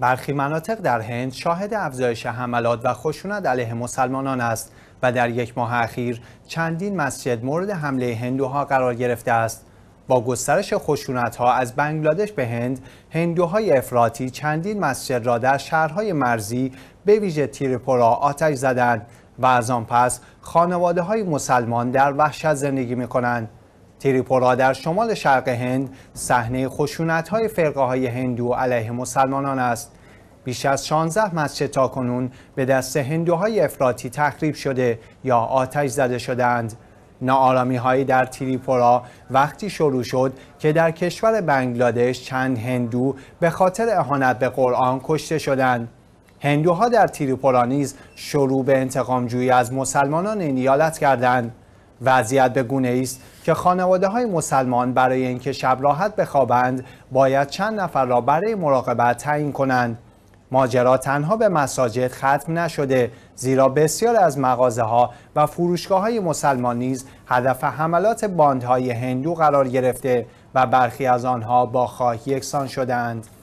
برخی مناطق در هند شاهد افزایش حملات و خشونت علیه مسلمانان است و در یک ماه اخیر چندین مسجد مورد حمله هندوها قرار گرفته است. با گسترش خشونت ها از بنگلادش به هند، هندوهای افراطی چندین مسجد را در شهرهای مرزی به ویژه تیرپورا آتش زدند و از آن پس خانواده های مسلمان در وحشت زندگی می کنند. تریپورا در شمال شرق هند صحنه خشونت های فرقه های هندو علیه مسلمانان است. بیش از 16 مسجد تاکنون به دست هندوهای افراطی تخریب شده یا آتش زده شدند. نارامی هایی در تریپورا وقتی شروع شد که در کشور بنگلادش چند هندو به خاطر اهانت به قرآن کشته شدند. هندوها در تریپورا نیز شروع به انتقامجویی از مسلمانان نیالت ایالت کردند. وضعیت به گونه است که خانواده های مسلمان برای اینکه شب راحت بخوابند باید چند نفر را برای مراقبت تعیین کنند ماجرا تنها به مساجد ختم نشده زیرا بسیار از مغازه ها و فروشگاه های مسلمان نیز هدف حملات باندهای هندو قرار گرفته و برخی از آنها با خاک یکسان شدند